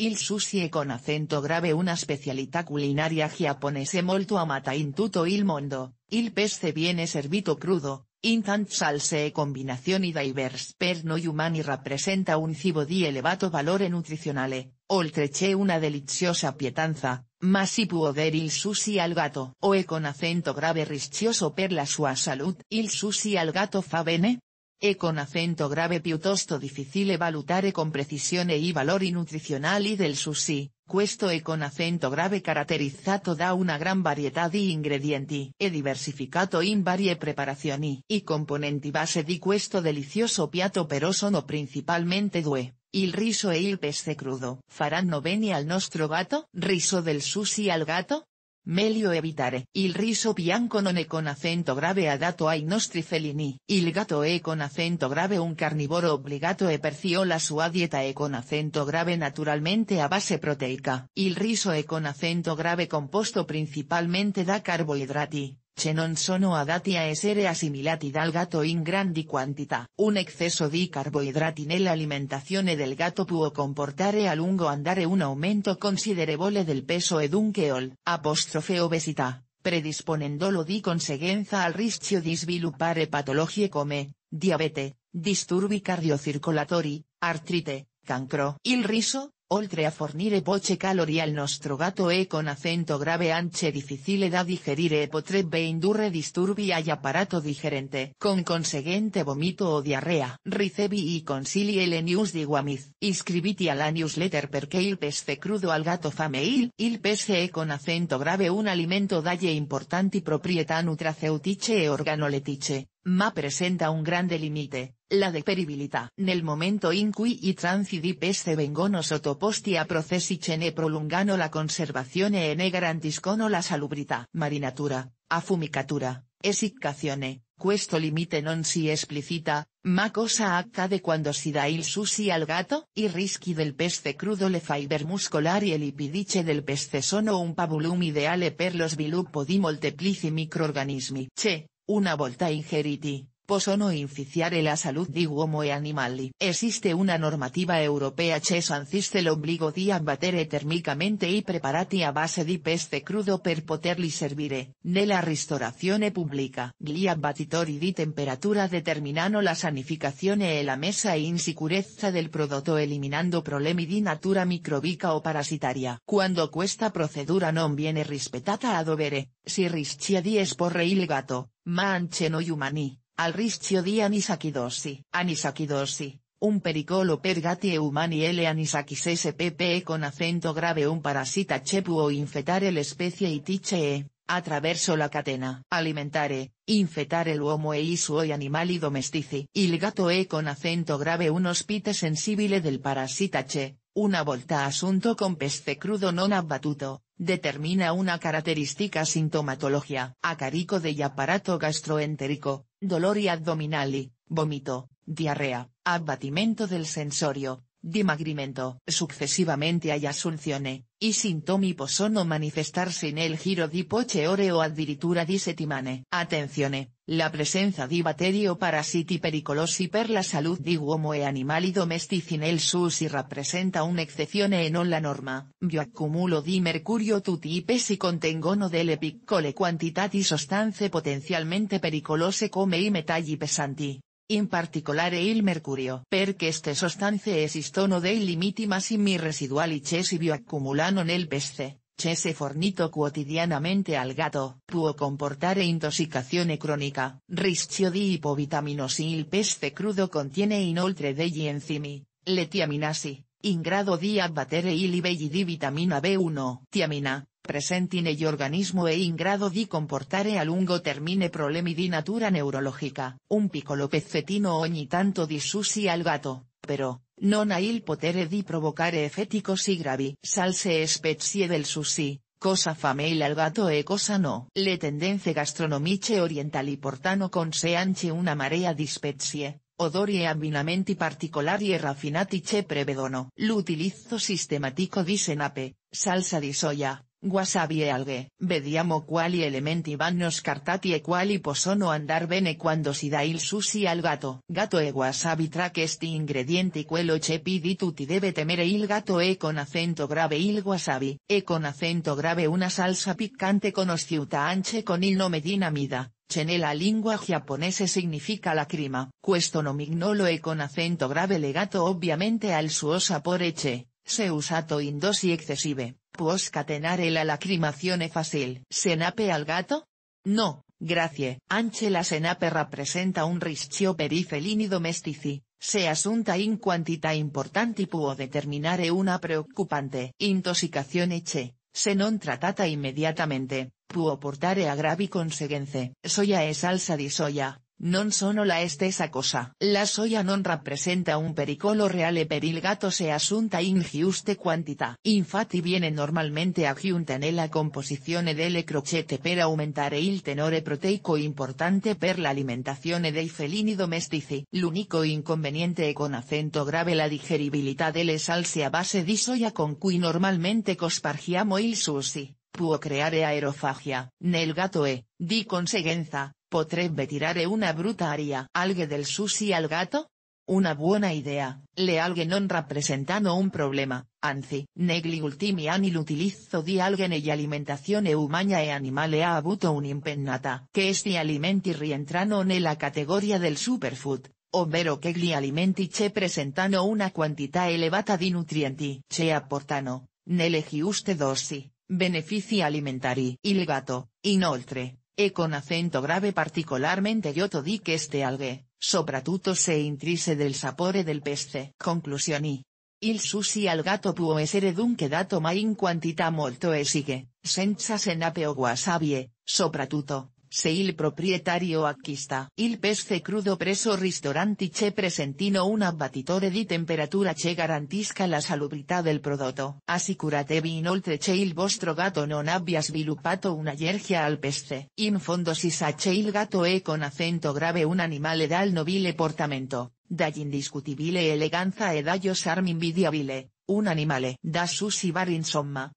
Il sushi con acento grave una specialità culinaria giapponese molto amata in tutto il mondo, il pesce viene servito crudo, in tante salse e combinazioni diverse per noi umani rappresenta un cibo di elevato valore nutrizionale, oltre una deliziosa pietanza, Mas si può dare il sushi al gatto o e con acento grave rischioso per la sua salute. Il sushi al gatto fa bene? e con acento grave piuttosto difficile valutare con precisione i valori nutrizionali del sushi, questo e con acento grave caratterizzato da una gran varietà di ingredienti e diversificato in varie preparazioni. I componenti base di questo delizioso piatto però sono principalmente due. Il riso e il pesce crudo. Faranno bene al nostro gatto? Riso del sushi al gatto? Melio evitare il riso bianco non e con acento grave adatto ai nostri felini. Il gatto e con acento grave un carnivoro obligato e perciola la sua dieta e con acento grave naturalmente a base proteica. Il riso e con acento grave composto principalmente da carboidrati, Che non sono adati a essere assimilati dal gatto in grandi quantità. Un eccesso di carboidrati alimentazione del gatto può comportare a lungo andare un aumento considerevole del peso ed un cheol. Apostrofe obesità, predisponendolo di conseguenza al rischio di sviluppare patologie come, diabete, disturbi cardiocircolatori, artrite, cancro. Il riso, oltre a fornire poche calorie al nostro gatto e con acento grave anche difficile da digerire e potrebbe indurre disturbi y apparato digerente con conseguente vomito o diarrea. Ricevi i consigli e le news di Guamiz. Iscriviti alla newsletter perché il pesce crudo al gatto fame il. Il pesce e con acento grave un alimento dalle importanti proprietà nutraceutiche e organoletiche, ma presenta un grande limite la deperibilità nel momento in cui i peste vengono sottoposti a processi che ne prolungano la conservazione e ne garantiscono la salubrita. Marinatura, affumicatura, essiccazione, questo limite non si esplicita, ma cosa accade quando si da il sushi al gato? y rischi del pesce crudo le fiber muscolari e lipidice del pesce sono un pavulum ideale per los sviluppo di molteplici microorganismi. Che, una volta ingeriti, possono inficiare la salud di uomo e animali. Esiste una normativa europea che el l'obbligo di abbattere termicamente i preparati a base di peste crudo per poterli servire nella ristorazione pubblica. Gli abbattitori di temperatura determinano la sanificazione e la messa in sicurezza del prodotto eliminando problemi di natura microbica o parasitaria. Quando questa procedura non viene rispettata a dovere, si rischia di esporre il gatto, ma al rischio di anisakidosi. Anisakidosi, un pericolo per gatti e umani L. anisakis spp e con acento grave un parasita che può infettare l'especie itiche e, e, attraverso la catena, alimentare, el l'uomo e i suoi animali domestici. Il gatto e con acento grave un ospite sensibile del parasita che, una volta asunto con peste crudo non abbatuto, determina una característica sintomatologia. acarico del aparato gastroenterico, dolori abdominali, vómito, diarrea, abatimiento del sensorio, dimagrimento. sucesivamente hay assunzione, y sintomi manifestarse en el giro di poche ore o addirittura di settimane. Attenzione, la presencia di baterio o pericolosi per la salud di uomo e animali domestici nel SUSI rappresenta un'eccezione en on la norma. Bioaccumulo di mercurio tutti i pesi contengono delle piccole quantità di sostanze potenzialmente pericolose come i metalli pesanti, in particolare il mercurio. Perché ste sostanze esistono dei limiti massimi residuali che si bioaccumulano nel pesce, che se fornito quotidianamente al gatto, può comportare intossicazione cronica, rischio di y il pesce crudo contiene inoltre degli enzimi, le tiaminasi, in grado di abbattere il livelli di vitamina B1. Tiamina, presenti organismo e in grado di comportare a lungo termine problemi di natura neurologica. Un piccolo pezzettino ogni tanto di sushi al gato, pero, non ha il potere di provocare effetti così gravi. Salse e spezie del sushi, cosa fa al gato e cosa no. Le tendenze gastronomiche orientali portano con sé anche una marea di spezie, odori e abbinamenti particolari e raffinati che prevedono l'utilizzo sistematico di senape, salsa di soia, Wasabi e alghe, vediamo quali elementi vanno scartati e quali possono andar bene quando si da il sushi al gato. Gato e wasabi tra questi ingredienti quello che pidi tu tutti deve temere il gato e con acento grave il wasabi, e con acento grave una salsa piccante conosciuta anche con il nome di namida, che nella lingua giapponese significa lacrima. Questo nomignolo e con acento grave legato ovviamente al suo sapore che se usato in dosi excesive, può scatenare la lacrimazione fácil. Senape al gato? No, gracias. Anche la senape representa un rischio per i felini domestici, se asunta in quantità importante puo determinare una preoccupante intossicazione che, se non tratata immediatamente, puo portare a gravi conseguenze. Soia e salsa di soia. Non sono la estesa cosa. La soia non rappresenta un pericolo reale per il gatto se asunta in giuste quantità. Infatti viene normalmente aggiunta nella composizione delle crocchette per aumentare il tenore proteico importante per l'alimentazione dei felini domestici. L'unico inconveniente è con acento grave la digeribilità delle salse a base di soia con cui normalmente cospargiamo il sushi può creare aerofagia, nel gatto e, di conseguenza, Potrebbe tirare una bruta aria alghe del sushi al gato? Una buona idea, le alghe non rappresentano un problema, anzi, negli ultimi anni l'utilizzo di alghe alimentazione umana e animale ha avuto un'impennata. Che questi alimenti rientrano nella categoria del superfood, ovvero che gli alimenti che presentano una quantità elevata di nutrienti. che apportano, nelle giuste dosi, benefici alimentari. Il gatto, inoltre, e con acento grave yo to di que este algue, sopratuto se intrise del sapore del peste, Conclusioni. Il sushi al gato può essere dunque dato ma in quantità molto esige, senza senape o wasabi e, soprattutto, se il proprietario acquista il pesce crudo preso ristoranti che presentino un abbattitore di temperatura che garantisca la salubrità del prodotto. Assicuratevi inoltre che il vostro gatto non abbia sviluppato un'allergia al pesce. In fondo si sa che il gatto è con acento grave un animale dal nobile portamento, dall'indiscutibile eleganza e dallo sarm invidiabile, un animale da sussibar insomma,